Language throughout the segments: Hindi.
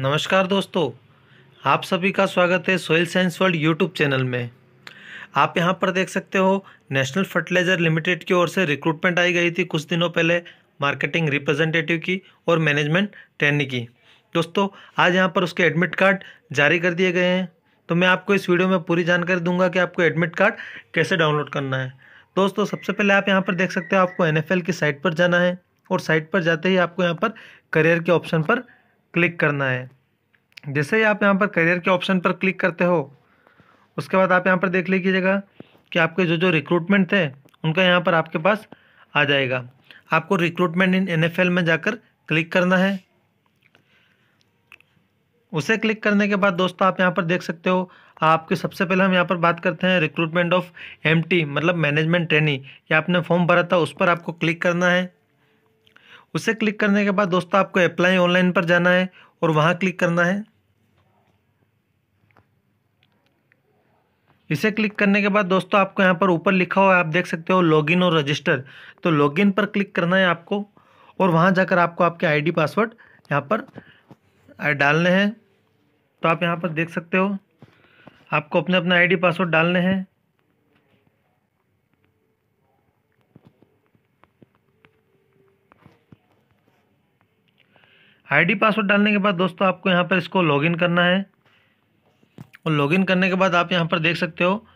नमस्कार दोस्तों आप सभी का स्वागत है soil science world YouTube channel में आप यहाँ पर देख सकते हो नेशनल फर्टिलाइज़र लिमिटेड की ओर से रिक्रूटमेंट आई गई थी कुछ दिनों पहले मार्केटिंग रिप्रेजेंटेटिव की और मैनेजमेंट ट्रेनिंग की दोस्तों आज यहाँ पर उसके एडमिट कार्ड जारी कर दिए गए हैं तो मैं आपको इस वीडियो में पूरी जानकारी दूंगा कि आपको एडमिट कार्ड कैसे डाउनलोड करना है दोस्तों सबसे पहले आप यहाँ पर देख सकते हो आपको एन की साइट पर जाना है और साइट पर जाते ही आपको यहाँ पर करियर के ऑप्शन पर क्लिक करना है जैसे ही आप यहाँ पर करियर के ऑप्शन पर क्लिक करते हो उसके बाद आप यहाँ पर देख लीजिएगा कि आपके जो जो रिक्रूटमेंट थे उनका यहाँ पर आपके पास आ जाएगा आपको रिक्रूटमेंट इन एन में जाकर क्लिक करना है उसे क्लिक करने के बाद दोस्तों आप यहाँ पर देख सकते हो आपके सबसे पहले हम यहाँ पर बात करते हैं रिक्रूटमेंट ऑफ एमटी मतलब मैनेजमेंट ट्रेनिंग या आपने फॉर्म भरा था उस पर आपको क्लिक करना है उसे क्लिक करने के बाद दोस्तों आपको अप्लाई ऑनलाइन पर जाना है और वहाँ क्लिक करना है इसे क्लिक करने के बाद दोस्तों आपको यहाँ पर ऊपर लिखा हुआ है आप देख सकते हो लॉगिन और रजिस्टर तो लॉगिन पर क्लिक करना है आपको और वहाँ जाकर आपको आपके आईडी पासवर्ड यहाँ पर डालने हैं तो आप यहाँ पर देख सकते हो आपको अपने अपने आईडी पासवर्ड डालने हैं आईडी पासवर्ड डालने के बाद दोस्तों आपको यहाँ पर इसको लॉगिन करना है और लॉगिन करने के बाद आप यहाँ पर देख सकते हो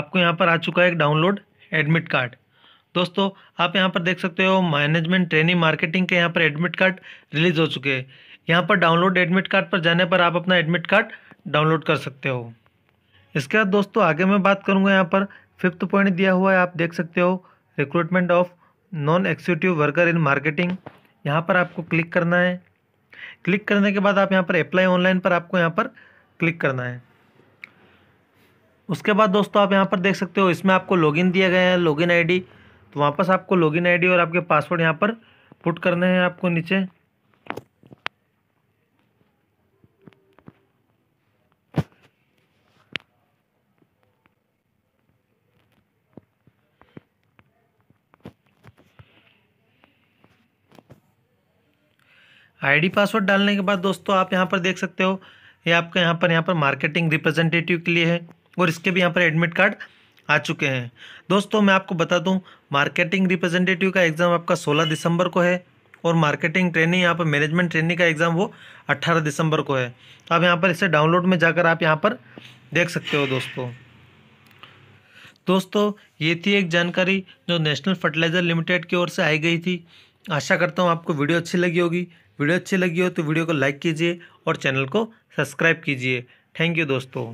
आपको यहाँ पर आ चुका है एक डाउनलोड एडमिट कार्ड दोस्तों आप यहाँ पर देख सकते हो मैनेजमेंट ट्रेनिंग मार्केटिंग के यहाँ पर एडमिट कार्ड रिलीज हो चुके हैं यहाँ पर डाउनलोड एडमिट कार्ड पर जाने पर आप अपना एडमिट कार्ड डाउनलोड कर सकते हो इसके बाद दोस्तों आगे मैं बात करूँगा यहाँ पर फिफ्थ पॉइंट दिया हुआ है आप देख सकते हो recruitment of non executive worker in marketing यहाँ पर आपको क्लिक करना है क्लिक करने के बाद आप यहाँ पर अप्लाई ऑनलाइन पर आपको यहाँ पर क्लिक करना है उसके बाद दोस्तों आप यहाँ पर देख सकते हो इसमें आपको लॉगिन दिया गया है लॉगिन आईडी तो वापस आपको लॉगिन आईडी और आपके पासवर्ड यहाँ पर पुट करने हैं आपको नीचे आईडी पासवर्ड डालने के बाद दोस्तों आप यहाँ पर देख सकते हो ये आपके यहाँ पर यहाँ पर मार्केटिंग रिप्रेजेंटेटिव के लिए है और इसके भी यहाँ पर एडमिट कार्ड आ चुके हैं दोस्तों मैं आपको बता दूँ मार्केटिंग रिप्रेजेंटेटिव का एग्ज़ाम आपका सोलह दिसंबर को है और मार्केटिंग ट्रेनिंग यहाँ पर मैनेजमेंट ट्रेनिंग का एग्ज़ाम वो अट्ठारह दिसंबर को है आप यहाँ पर इसे डाउनलोड में जाकर आप यहाँ पर देख सकते हो दोस्तों दोस्तों ये थी एक जानकारी जो नेशनल फर्टिलाइज़र लिमिटेड की ओर से आई गई थी आशा करता हूँ आपको वीडियो अच्छी लगी होगी वीडियो अच्छी लगी हो तो वीडियो को लाइक कीजिए और चैनल को सब्सक्राइब कीजिए थैंक यू दोस्तों